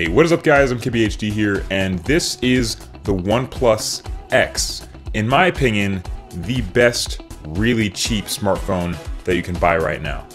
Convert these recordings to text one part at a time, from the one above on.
Hey, what is up guys? I'm KBHD here, and this is the OnePlus X. In my opinion, the best really cheap smartphone that you can buy right now.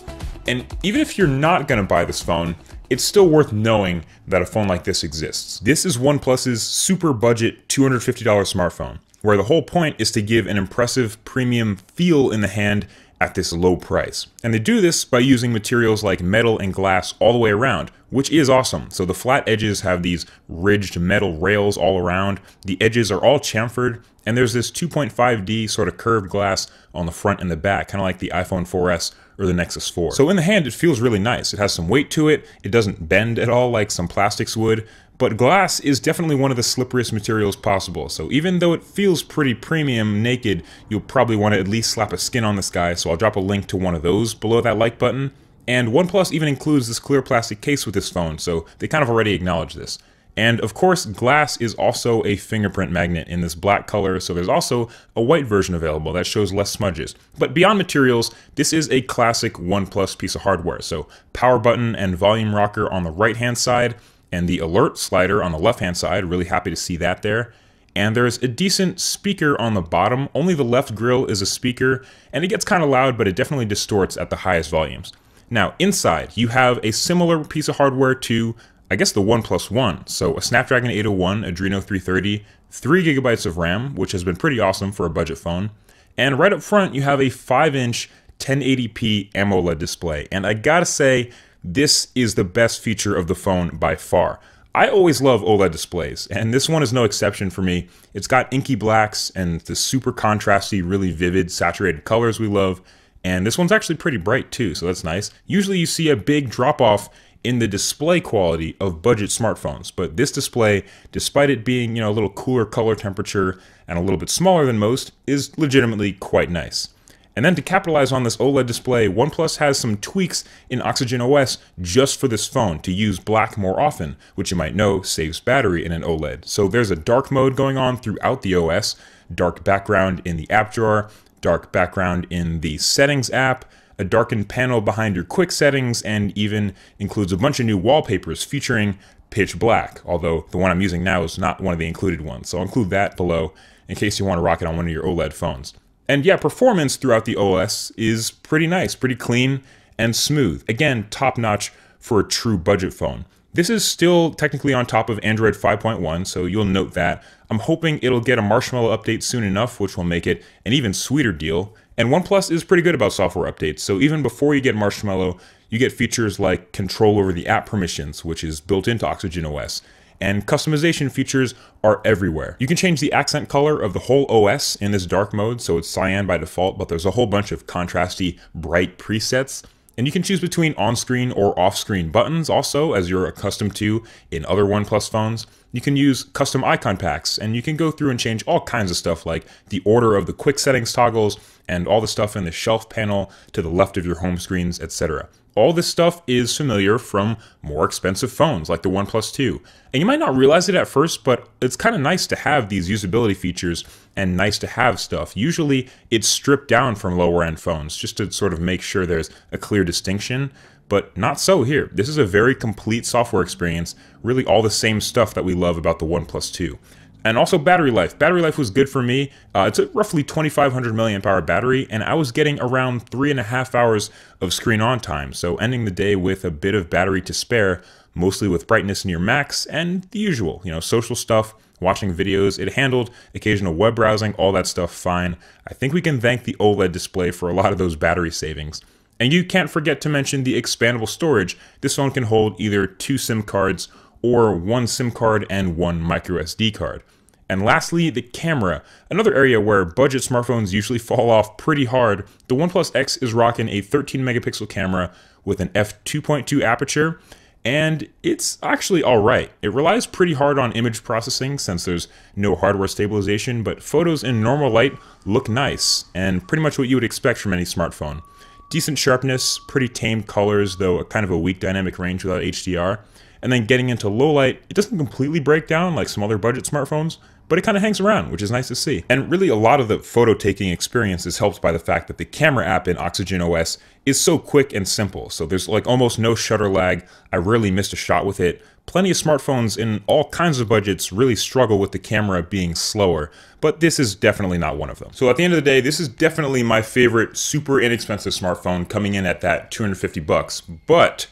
And even if you're not gonna buy this phone, it's still worth knowing that a phone like this exists. This is OnePlus's super budget $250 smartphone, where the whole point is to give an impressive premium feel in the hand at this low price. And they do this by using materials like metal and glass all the way around, which is awesome. So the flat edges have these ridged metal rails all around, the edges are all chamfered, and there's this 2.5D sort of curved glass on the front and the back, kind of like the iPhone 4S or the Nexus 4. So in the hand, it feels really nice. It has some weight to it. It doesn't bend at all like some plastics would. But glass is definitely one of the slipperiest materials possible, so even though it feels pretty premium naked, you'll probably want to at least slap a skin on this guy, so I'll drop a link to one of those below that like button. And OnePlus even includes this clear plastic case with this phone, so they kind of already acknowledge this. And of course, glass is also a fingerprint magnet in this black color, so there's also a white version available that shows less smudges. But beyond materials, this is a classic OnePlus piece of hardware, so power button and volume rocker on the right hand side, and the alert slider on the left-hand side, really happy to see that there. And there's a decent speaker on the bottom, only the left grill is a speaker, and it gets kind of loud, but it definitely distorts at the highest volumes. Now, inside, you have a similar piece of hardware to, I guess, the One Plus One. So a Snapdragon 801 Adreno 330, 3 gigabytes of RAM, which has been pretty awesome for a budget phone. And right up front, you have a 5-inch 1080p AMOLED display. And I gotta say, this is the best feature of the phone by far. I always love OLED displays, and this one is no exception for me. It's got inky blacks and the super contrasty, really vivid, saturated colors we love, and this one's actually pretty bright too, so that's nice. Usually you see a big drop off in the display quality of budget smartphones, but this display, despite it being, you know, a little cooler color temperature and a little bit smaller than most, is legitimately quite nice. And then to capitalize on this OLED display, OnePlus has some tweaks in Oxygen OS just for this phone to use black more often, which you might know saves battery in an OLED. So there's a dark mode going on throughout the OS, dark background in the app drawer, dark background in the settings app, a darkened panel behind your quick settings, and even includes a bunch of new wallpapers featuring pitch black, although the one I'm using now is not one of the included ones. So I'll include that below in case you want to rock it on one of your OLED phones. And yeah, performance throughout the OS is pretty nice, pretty clean and smooth. Again, top notch for a true budget phone. This is still technically on top of Android 5.1, so you'll note that. I'm hoping it'll get a Marshmallow update soon enough, which will make it an even sweeter deal. And OnePlus is pretty good about software updates, so even before you get Marshmallow, you get features like control over the app permissions, which is built into Oxygen OS and customization features are everywhere. You can change the accent color of the whole OS in this dark mode, so it's cyan by default, but there's a whole bunch of contrasty, bright presets. And you can choose between on-screen or off-screen buttons also, as you're accustomed to in other OnePlus phones. You can use custom icon packs, and you can go through and change all kinds of stuff like the order of the quick settings toggles, and all the stuff in the shelf panel to the left of your home screens, etc. All this stuff is familiar from more expensive phones like the OnePlus 2. And you might not realize it at first, but it's kind of nice to have these usability features and nice to have stuff. Usually it's stripped down from lower end phones just to sort of make sure there's a clear distinction, but not so here. This is a very complete software experience, really all the same stuff that we love about the OnePlus 2 and also battery life. Battery life was good for me. Uh, it's a roughly 2,500 milliamp hour battery, and I was getting around three and a half hours of screen on time. So ending the day with a bit of battery to spare, mostly with brightness near max and the usual, you know, social stuff, watching videos. It handled occasional web browsing, all that stuff fine. I think we can thank the OLED display for a lot of those battery savings. And you can't forget to mention the expandable storage. This phone can hold either two SIM cards or one SIM card and one micro SD card. And lastly, the camera. Another area where budget smartphones usually fall off pretty hard, the OnePlus X is rocking a 13 megapixel camera with an f2.2 aperture, and it's actually alright. It relies pretty hard on image processing since there's no hardware stabilization, but photos in normal light look nice, and pretty much what you would expect from any smartphone. Decent sharpness, pretty tame colors, though a kind of a weak dynamic range without HDR. And then getting into low light, it doesn't completely break down like some other budget smartphones, but it kind of hangs around, which is nice to see. And really a lot of the photo taking experience is helped by the fact that the camera app in Oxygen OS is so quick and simple. So there's like almost no shutter lag. I rarely missed a shot with it. Plenty of smartphones in all kinds of budgets really struggle with the camera being slower, but this is definitely not one of them. So at the end of the day, this is definitely my favorite super inexpensive smartphone coming in at that 250 bucks, but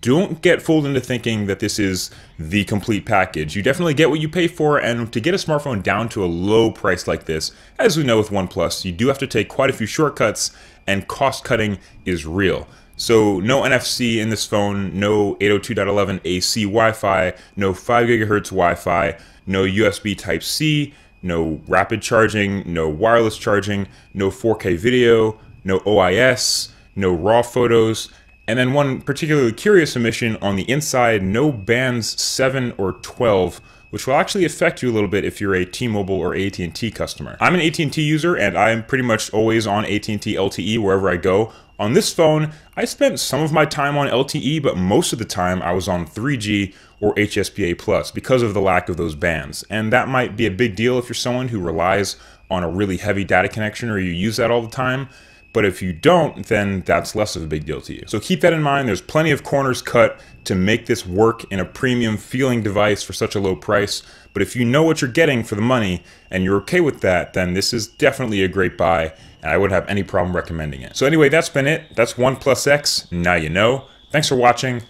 don't get fooled into thinking that this is the complete package. You definitely get what you pay for, and to get a smartphone down to a low price like this, as we know with OnePlus, you do have to take quite a few shortcuts, and cost cutting is real. So no NFC in this phone, no 802.11 AC Wi-Fi, no 5 gigahertz Wi-Fi, no USB Type-C, no rapid charging, no wireless charging, no 4K video, no OIS, no RAW photos, and then one particularly curious omission on the inside, no bands 7 or 12, which will actually affect you a little bit if you're a T-Mobile or AT&T customer. I'm an AT&T user and I'm pretty much always on AT&T LTE wherever I go. On this phone, I spent some of my time on LTE, but most of the time I was on 3G or HSPA Plus because of the lack of those bands. And that might be a big deal if you're someone who relies on a really heavy data connection or you use that all the time. But if you don't, then that's less of a big deal to you. So keep that in mind. There's plenty of corners cut to make this work in a premium feeling device for such a low price. But if you know what you're getting for the money and you're okay with that, then this is definitely a great buy and I wouldn't have any problem recommending it. So anyway, that's been it. That's OnePlus X. Now you know. Thanks for watching.